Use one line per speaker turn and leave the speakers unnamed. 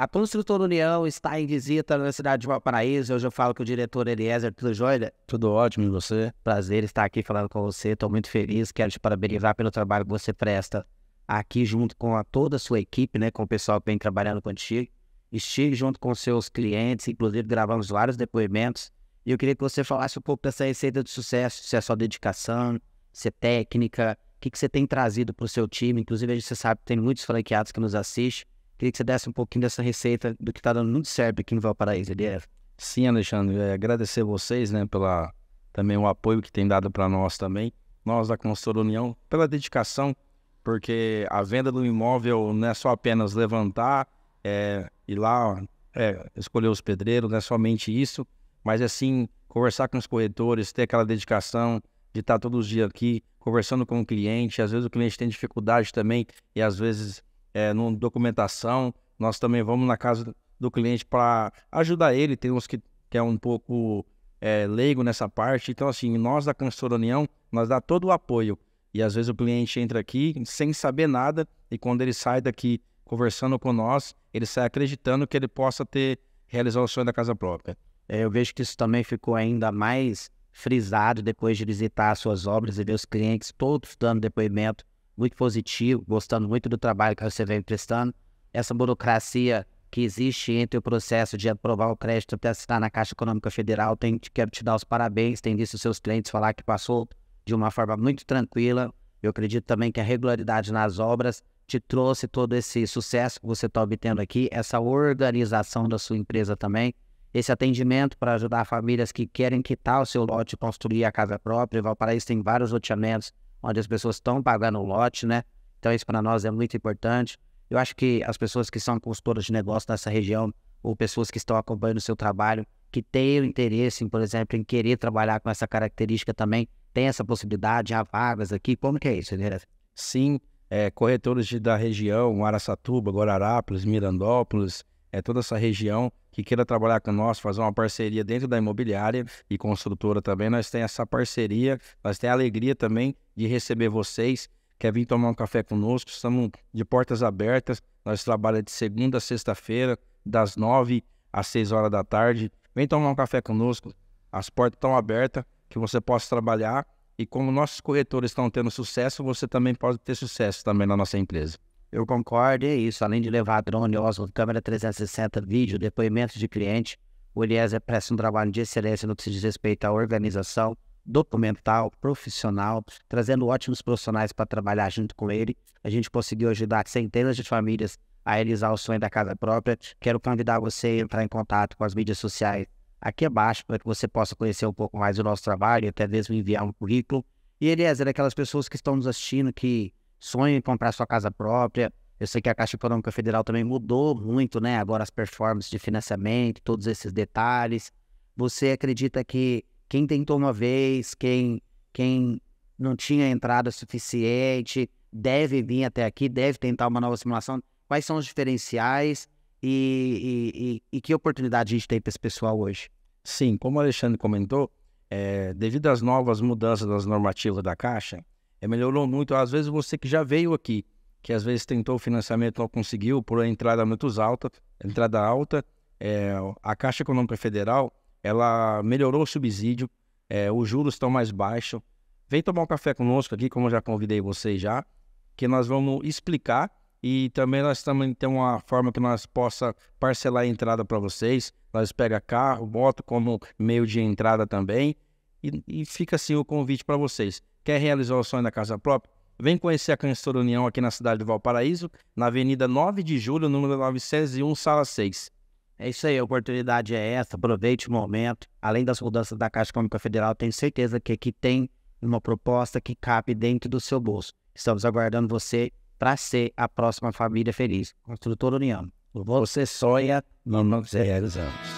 A Construtora União está em visita na cidade de Valparaíso. Hoje eu falo com o diretor Eliezer. Tudo jóia? Tudo ótimo, e você? Prazer estar aqui falando com você. Estou muito feliz. Quero te parabenizar pelo trabalho que você presta aqui junto com a, toda a sua equipe, né? Com o pessoal que vem trabalhando contigo. Estive junto com seus clientes, inclusive gravamos vários depoimentos. E eu queria que você falasse um pouco dessa receita de sucesso. Se é só dedicação, se é técnica, o que, que você tem trazido para o seu time. Inclusive, a gente sabe que tem muitos franqueados que nos assistem Queria que você desse um pouquinho dessa
receita do que está dando muito certo aqui no Valparaíso, LF. Sim, Alexandre, é, agradecer vocês, né, pela também o apoio que tem dado para nós também, nós da Construtora União, pela dedicação, porque a venda do imóvel não é só apenas levantar, é, ir lá, é, escolher os pedreiros, não é somente isso, mas assim, conversar com os corretores, ter aquela dedicação de estar tá todos os dias aqui, conversando com o cliente, às vezes o cliente tem dificuldade também, e às vezes é, numa documentação. Nós também vamos na casa do cliente para ajudar ele. Tem uns que, que é um pouco é, leigo nessa parte. Então, assim, nós da Cansoura União, nós dá todo o apoio. E às vezes o cliente entra aqui sem saber nada e quando ele sai daqui conversando com nós, ele sai acreditando que ele possa ter realizado o sonho da casa própria. É, eu vejo que isso também ficou ainda
mais frisado depois de visitar as suas obras e ver os clientes todos dando depoimento muito positivo, gostando muito do trabalho que você vem prestando. Essa burocracia que existe entre o processo de aprovar o crédito até assinar na Caixa Econômica Federal, tem, quero te dar os parabéns, tem visto seus clientes falar que passou de uma forma muito tranquila. Eu acredito também que a regularidade nas obras te trouxe todo esse sucesso que você está obtendo aqui, essa organização da sua empresa também, esse atendimento para ajudar famílias que querem quitar o seu lote e construir a casa própria. Valparaíso tem vários loteamentos onde as pessoas estão pagando o lote, né? Então isso para nós é muito importante. Eu acho que as pessoas que são consultoras de negócio nessa região ou pessoas que estão acompanhando o seu trabalho, que têm o interesse, em, por exemplo, em querer
trabalhar com essa característica também, tem essa possibilidade, há vagas aqui, como que é isso, Elias? Sim, é, corretores de, da região, Araçatuba, Guararapes, Mirandópolis, é, toda essa região que queira trabalhar com nós, fazer uma parceria dentro da imobiliária e construtora também. Nós temos essa parceria, nós temos a alegria também de receber vocês. Quer vir tomar um café conosco? Estamos de portas abertas. Nós trabalhamos de segunda a sexta-feira, das nove às seis horas da tarde. Vem tomar um café conosco. As portas estão abertas que você possa trabalhar. E como nossos corretores estão tendo sucesso, você também pode ter sucesso também na nossa empresa. Eu concordo, é isso. Além de levar drone, Oswald, câmera
360, vídeo, depoimentos de cliente, o Eliezer presta um trabalho de excelência no que se diz respeito à organização, documental, profissional, trazendo ótimos profissionais para trabalhar junto com ele. A gente conseguiu ajudar centenas de famílias a realizar o sonho da casa própria. Quero convidar você a entrar em contato com as mídias sociais aqui abaixo para que você possa conhecer um pouco mais do nosso trabalho, até mesmo enviar um currículo. E Eliezer, é aquelas pessoas que estão nos assistindo que Sonho em comprar sua casa própria. Eu sei que a Caixa Econômica Federal também mudou muito, né? Agora as performances de financiamento, todos esses detalhes. Você acredita que quem tentou uma vez, quem, quem não tinha entrada suficiente, deve vir até aqui, deve tentar uma nova simulação? Quais são os diferenciais
e, e, e, e que oportunidade a gente tem para esse pessoal hoje? Sim, como o Alexandre comentou, é, devido às novas mudanças das normativas da Caixa, é, melhorou muito. Às vezes você que já veio aqui, que às vezes tentou o financiamento não conseguiu por entrada muito alta, entrada alta, é, a Caixa Econômica Federal ela melhorou o subsídio, é, os juros estão mais baixos. Vem tomar um café conosco aqui, como eu já convidei vocês já, que nós vamos explicar e também nós estamos tem uma forma que nós possa parcelar a entrada para vocês. Nós pega carro, moto como meio de entrada também. E, e fica assim o convite para vocês. Quer realizar o sonho da casa própria? Vem conhecer a Cantora União aqui na cidade de Valparaíso, na Avenida 9 de Julho, número 901, sala 6. É isso aí, a oportunidade é essa, aproveite o momento. Além das mudanças da Caixa Econômica
Federal, tenho certeza que aqui tem uma proposta que cabe dentro do seu bolso. Estamos aguardando você para ser a próxima família feliz. Construtora União. Você sonha, não nos é realizamos.